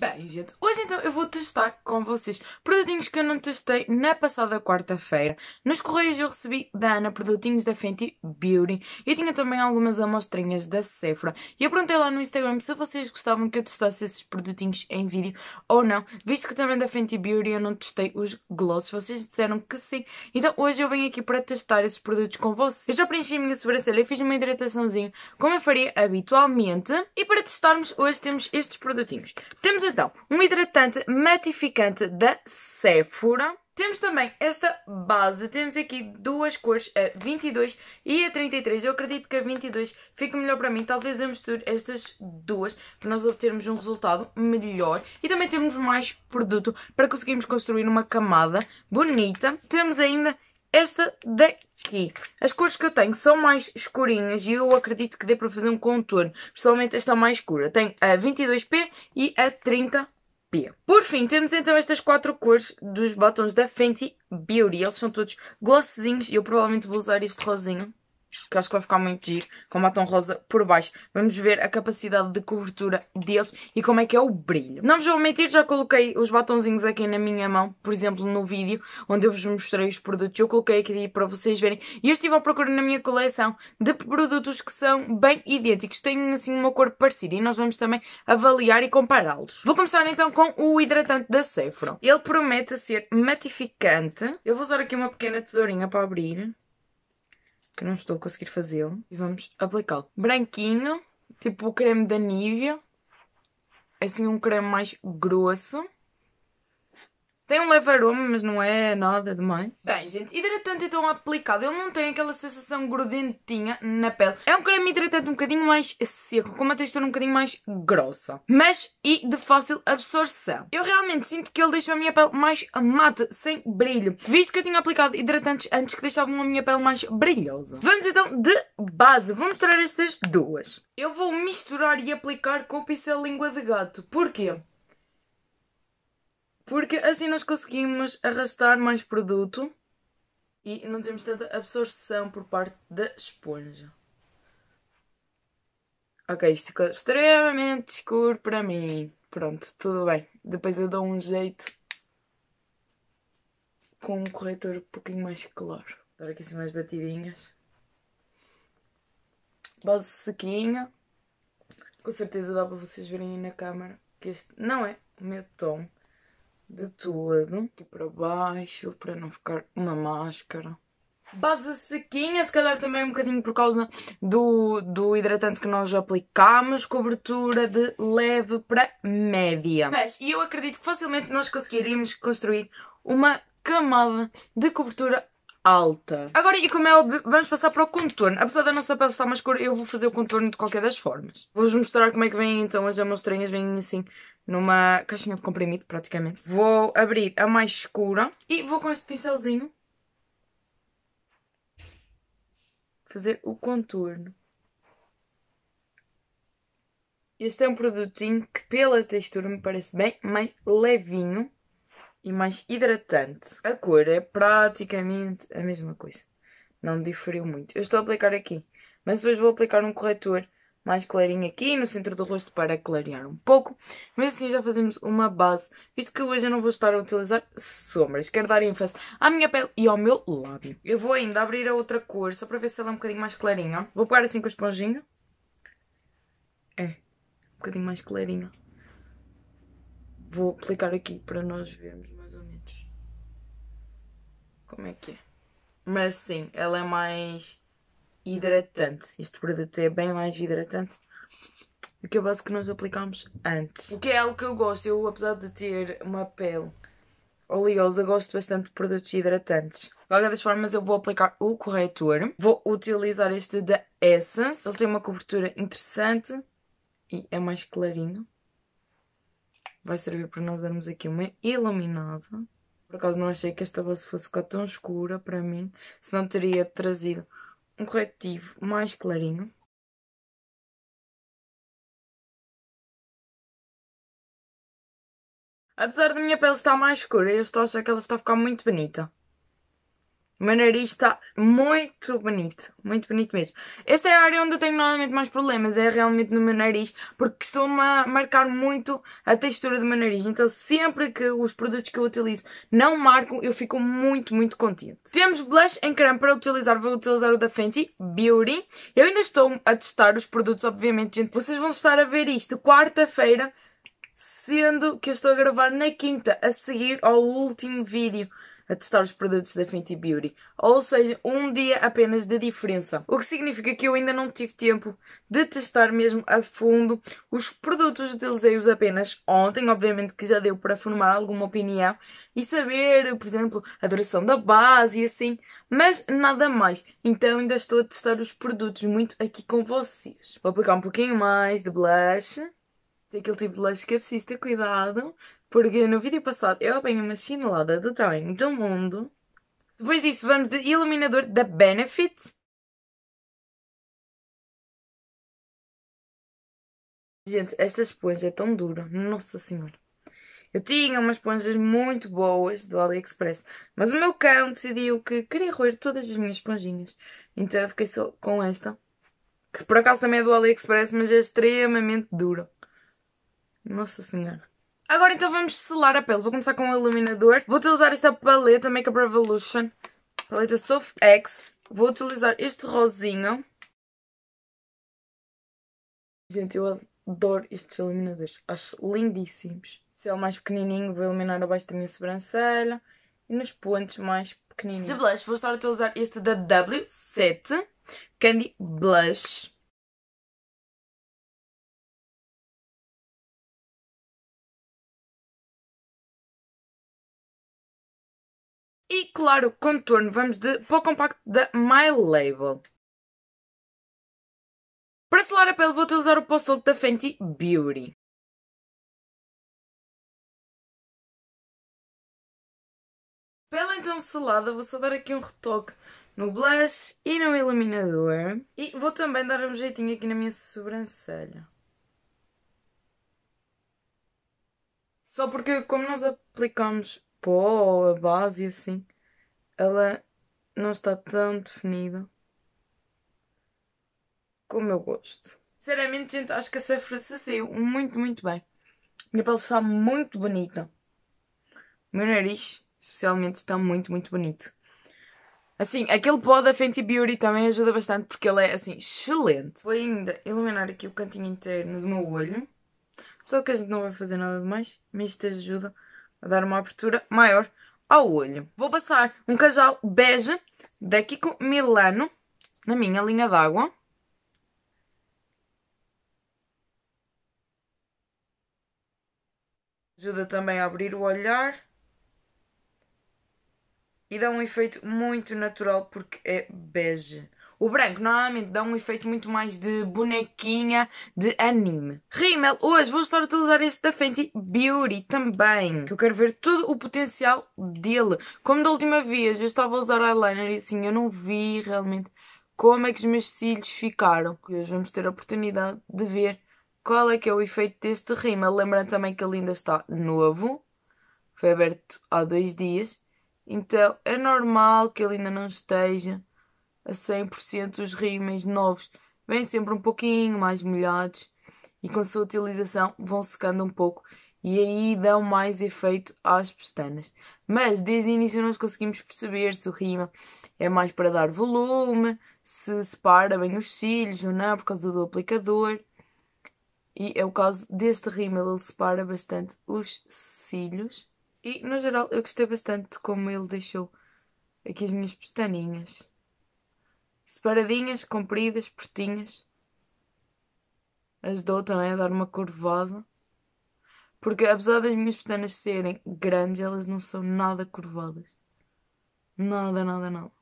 Bem, gente, hoje então eu vou testar com vocês produtinhos que eu não testei na passada quarta-feira. Nos correios eu recebi da Ana produtinhos da Fenty Beauty e tinha também algumas amostrinhas da Sephora. E eu perguntei lá no Instagram se vocês gostavam que eu testasse esses produtinhos em vídeo ou não, visto que também da Fenty Beauty eu não testei os glosses, vocês disseram que sim. Então hoje eu venho aqui para testar esses produtos com vocês. Eu já preenchi a minha sobrancelha e fiz uma hidrataçãozinha como eu faria habitualmente. E para testarmos hoje temos estes produtinhos. Temos então, um hidratante matificante da Sephora. Temos também esta base, temos aqui duas cores, a 22 e a 33. Eu acredito que a 22 fica melhor para mim, talvez eu misture estas duas para nós obtermos um resultado melhor. E também temos mais produto para conseguirmos construir uma camada bonita. Temos ainda esta daqui aqui. As cores que eu tenho são mais escurinhas e eu acredito que dê para fazer um contorno. Principalmente esta mais escura. tem a 22P e a 30P. Por fim, temos então estas quatro cores dos batons da Fenty Beauty. Eles são todos glossezinhos e eu provavelmente vou usar este rosinho que acho que vai ficar muito giro, com batom rosa por baixo. Vamos ver a capacidade de cobertura deles e como é que é o brilho. Não vos vou mentir, já coloquei os batonzinhos aqui na minha mão, por exemplo, no vídeo onde eu vos mostrei os produtos. Eu coloquei aqui para vocês verem. E eu estive à procura na minha coleção de produtos que são bem idênticos, têm assim uma cor parecida e nós vamos também avaliar e compará-los. Vou começar então com o hidratante da Sephora. Ele promete ser matificante. Eu vou usar aqui uma pequena tesourinha para abrir que não estou a conseguir fazê-lo. E vamos aplicá-lo. Branquinho, tipo o creme da Nivea. É assim um creme mais grosso. Tem um leve aroma, mas não é nada demais. Bem, gente, hidratante então aplicado. Ele não tem aquela sensação grudentinha na pele. É um creme hidratante um bocadinho mais seco, com uma textura um bocadinho mais grossa. Mas e de fácil absorção. Eu realmente sinto que ele deixou a minha pele mais mate, sem brilho. Visto que eu tinha aplicado hidratantes antes que deixavam a minha pele mais brilhosa. Vamos então de base. Vou mostrar estas duas. Eu vou misturar e aplicar com o pincel língua de gato. Porquê? Porque assim nós conseguimos arrastar mais produto e não temos tanta absorção por parte da esponja. Ok, isto ficou extremamente escuro para mim. Pronto, tudo bem. Depois eu dou um jeito com um corretor um pouquinho mais claro. Dar aqui assim mais batidinhas. Base sequinha. Com certeza dá para vocês verem aí na câmera que este não é o meu tom de tudo. Aqui para baixo, para não ficar uma máscara. Base sequinha, se calhar também um bocadinho por causa do, do hidratante que nós aplicámos. Cobertura de leve para média. Mas eu acredito que facilmente nós conseguiríamos construir uma camada de cobertura alta. Agora, e como é óbvio, vamos passar para o contorno. Apesar da nossa pele estar mais escura, eu vou fazer o contorno de qualquer das formas. Vou-vos mostrar como é que vêm então as amostrinhas, vêm assim numa caixinha de comprimido, praticamente. Vou abrir a mais escura e vou com este pincelzinho fazer o contorno. Este é um produtinho que pela textura me parece bem mais levinho e mais hidratante. A cor é praticamente a mesma coisa. Não diferiu muito. Eu estou a aplicar aqui, mas depois vou aplicar um corretor mais clarinho aqui no centro do rosto para clarear um pouco. Mas assim já fazemos uma base, visto que hoje eu não vou estar a utilizar sombras. Quero dar ênfase à minha pele e ao meu lábio. Eu vou ainda abrir a outra cor, só para ver se ela é um bocadinho mais clarinha. Vou pegar assim com a esponjinha. É, um bocadinho mais clarinha. Vou aplicar aqui para nós vermos mais ou menos como é que é. Mas sim, ela é mais hidratante. Este produto é bem mais hidratante do que a base que nós aplicámos antes. O que é algo que eu gosto, eu apesar de ter uma pele oleosa, gosto bastante de produtos hidratantes. De qualquer das formas, eu vou aplicar o corretor. Vou utilizar este da Essence. Ele tem uma cobertura interessante e é mais clarinho. Vai servir para nós darmos aqui uma iluminada. Por acaso não achei que esta base fosse ficar tão escura para mim, senão teria trazido um corretivo mais clarinho Apesar da minha pele estar mais escura, eu estou a achar que ela está a ficar muito bonita. O meu nariz está muito bonito, muito bonito mesmo. Esta é a área onde eu tenho normalmente mais problemas, é realmente no meu nariz, porque costuma a marcar muito a textura do meu nariz. Então sempre que os produtos que eu utilizo não marcam, eu fico muito, muito contente. Temos blush em creme para utilizar, vou utilizar o da Fenty Beauty. Eu ainda estou a testar os produtos, obviamente, gente. Vocês vão estar a ver isto quarta-feira, sendo que eu estou a gravar na quinta, a seguir ao último vídeo a testar os produtos da Fenty Beauty. Ou seja, um dia apenas de diferença. O que significa que eu ainda não tive tempo de testar mesmo a fundo os produtos. Utilizei-os apenas ontem, obviamente que já deu para formar alguma opinião e saber, por exemplo, a duração da base e assim, mas nada mais. Então ainda estou a testar os produtos muito aqui com vocês. Vou aplicar um pouquinho mais de blush aquele tipo de lanches que é preciso ter cuidado, porque no vídeo passado eu apanhei uma chinelada do tamanho do mundo. Depois disso, vamos de iluminador da Benefit. Gente, esta esponja é tão dura, nossa senhora. Eu tinha umas esponjas muito boas do AliExpress, mas o meu cão decidiu que queria roer todas as minhas esponjinhas. Então eu fiquei só com esta, que por acaso também é do AliExpress, mas é extremamente dura. Nossa Senhora. Agora então vamos selar a pele. Vou começar com o um iluminador. Vou utilizar esta paleta Makeup Revolution. Paleta Soft X. Vou utilizar este rosinho. Gente, eu adoro estes iluminadores. Acho lindíssimos. Se é o mais pequenininho. Vou iluminar abaixo da minha sobrancelha. E nos pontos mais pequenininhos. De blush, vou estar a utilizar este da W7. Candy Blush. E claro, contorno, vamos de pó compacto da My Label. Para selar a pele vou utilizar o pó solto da Fenty Beauty. Pela então selada, vou só dar aqui um retoque no blush e no iluminador. E vou também dar um jeitinho aqui na minha sobrancelha. Só porque como nós aplicamos pó ou a base e assim, ela não está tão definida como eu gosto. Sinceramente, gente, acho que a Sephora se saiu muito, muito bem. Minha pele está muito bonita. O meu nariz, especialmente, está muito, muito bonito. Assim, aquele pó da Fenty Beauty também ajuda bastante porque ele é, assim, excelente. Vou ainda iluminar aqui o cantinho interno do meu olho. Apesar que a gente não vai fazer nada demais, mais, mas isto ajuda a dar uma abertura maior ao olho. Vou passar um cajal bege da Kiko Milano na minha linha d'água. Ajuda também a abrir o olhar. E dá um efeito muito natural porque é bege. O branco normalmente dá um efeito muito mais de bonequinha de anime. Rimmel, hoje vou estar a utilizar este da Fenty Beauty também. Que eu quero ver todo o potencial dele. Como da última vez eu estava a usar eyeliner e assim eu não vi realmente como é que os meus cílios ficaram. E hoje vamos ter a oportunidade de ver qual é que é o efeito deste rímel. Lembrando também que ele ainda está novo. Foi aberto há dois dias. Então é normal que ele ainda não esteja a 100% os rímel novos vêm sempre um pouquinho mais molhados e com a sua utilização vão secando um pouco e aí dão mais efeito às pestanas. Mas desde o início nós conseguimos perceber se o rima é mais para dar volume, se separa bem os cílios ou não por causa do aplicador. E é o caso deste rímel, ele separa bastante os cílios. E no geral eu gostei bastante de como ele deixou aqui as minhas pestaninhas. Separadinhas, compridas, pertinhas. As dou também, dar uma curvada. Porque apesar das minhas pestanas serem grandes, elas não são nada curvadas. Nada, nada, nada.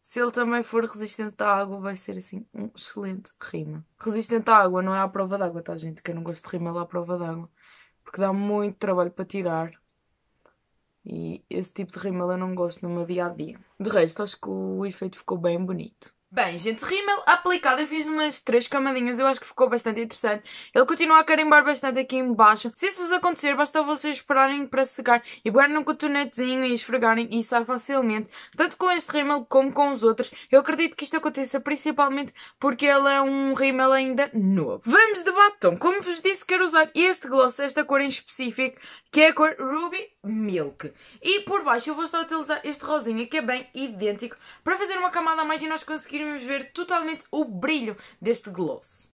Se ele também for resistente à água, vai ser assim um excelente rima. Resistente à água não é à prova d'água, tá, gente? Que eu não gosto de rima lá à prova d'água. Porque dá muito trabalho para tirar. E esse tipo de rímel eu não gosto no meu dia a dia. De resto, acho que o efeito ficou bem bonito. Bem, gente, rímel aplicado, eu fiz umas três camadinhas, eu acho que ficou bastante interessante. Ele continua a carimbar bastante aqui embaixo. Se isso vos acontecer, basta vocês esperarem para secar e pegarem num cotonetezinho e esfregarem e sai facilmente. Tanto com este rímel como com os outros. Eu acredito que isto aconteça principalmente porque ele é um rímel ainda novo. Vamos de batom. Como vos disse, quero usar este gloss, esta cor em específico, que é a cor Ruby Milk. E por baixo eu vou estar a utilizar este rosinha, que é bem idêntico, para fazer uma camada a mais e nós conseguirmos conseguirmos ver totalmente o brilho deste gloss.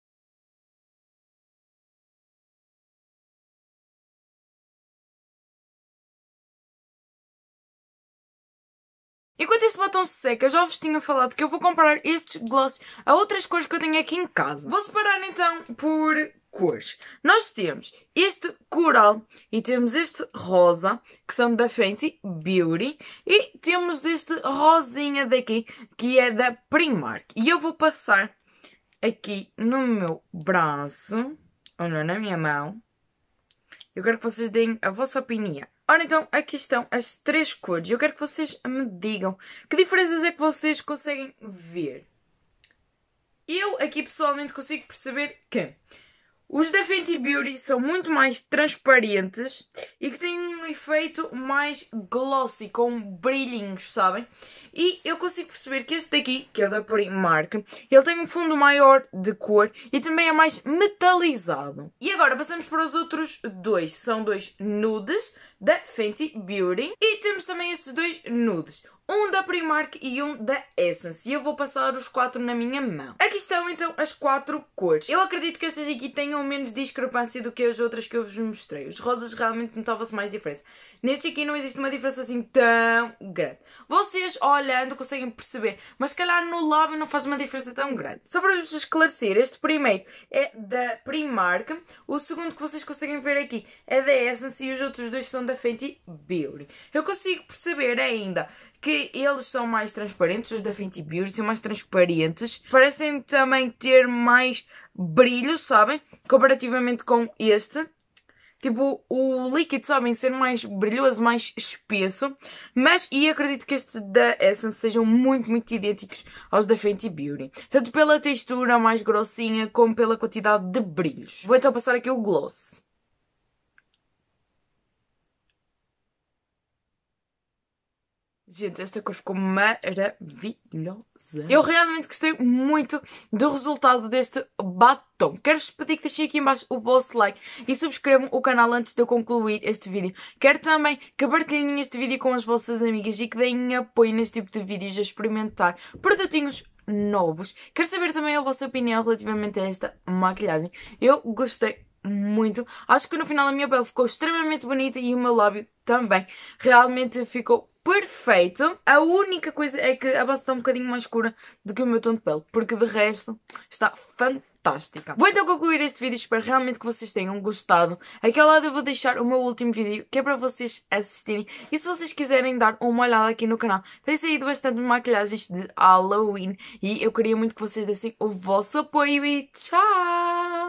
Enquanto este batom se seca, já vos tinha falado que eu vou comprar estes glosses a outras cores que eu tenho aqui em casa. Vou separar então por cores. Nós temos este coral e temos este rosa, que são da Fenty Beauty, e temos este rosinha daqui, que é da Primark. E eu vou passar aqui no meu braço, ou não, na minha mão. Eu quero que vocês deem a vossa opinião. Ora então, aqui estão as três cores. Eu quero que vocês me digam que diferenças é que vocês conseguem ver. Eu aqui pessoalmente consigo perceber que os da Fenty Beauty são muito mais transparentes e que têm um efeito mais glossy, com brilhinhos, sabem? E eu consigo perceber que este daqui, que é da Primark, ele tem um fundo maior de cor e também é mais metalizado. E agora passamos para os outros dois. São dois nudes da Fenty Beauty e temos também estes dois nudes um da Primark e um da Essence. E eu vou passar os quatro na minha mão. Aqui estão então as quatro cores. Eu acredito que estas aqui tenham menos discrepância do que as outras que eu vos mostrei. Os rosas realmente notava-se mais diferença. Neste aqui não existe uma diferença assim tão grande. Vocês, olhando, conseguem perceber, mas se calhar no lábio não faz uma diferença tão grande. Só para vos esclarecer, este primeiro é da Primark, o segundo que vocês conseguem ver aqui é da Essence e os outros dois são da Fenty Beauty. Eu consigo perceber ainda que eles são mais transparentes, os da Fenty Beauty são mais transparentes, parecem também ter mais brilho, sabem? Comparativamente com este tipo, o líquido sabem ser mais brilhoso, mais espesso, mas e acredito que estes da Essence sejam muito, muito idênticos aos da Fenty Beauty, tanto pela textura mais grossinha como pela quantidade de brilhos. Vou então passar aqui o gloss. Gente, esta cor ficou maravilhosa. Eu realmente gostei muito do resultado deste batom. Quero-vos pedir que deixem aqui embaixo o vosso like e subscrevam o canal antes de eu concluir este vídeo. Quero também que partilhem este vídeo com as vossas amigas e que deem apoio neste tipo de vídeos a experimentar produtinhos novos. Quero saber também a vossa opinião relativamente a esta maquilhagem. Eu gostei muito. Acho que no final a minha pele ficou extremamente bonita e o meu lábio também. Realmente ficou perfeito. A única coisa é que a base está um bocadinho mais escura do que o meu tom de pele, porque de resto está fantástico. Fantástica. Vou então concluir este vídeo, espero realmente que vocês tenham gostado. Aqui ao lado eu vou deixar o meu último vídeo, que é para vocês assistirem. E se vocês quiserem dar uma olhada aqui no canal, tem saído bastante maquilhagens de Halloween. E eu queria muito que vocês dessem o vosso apoio e tchau!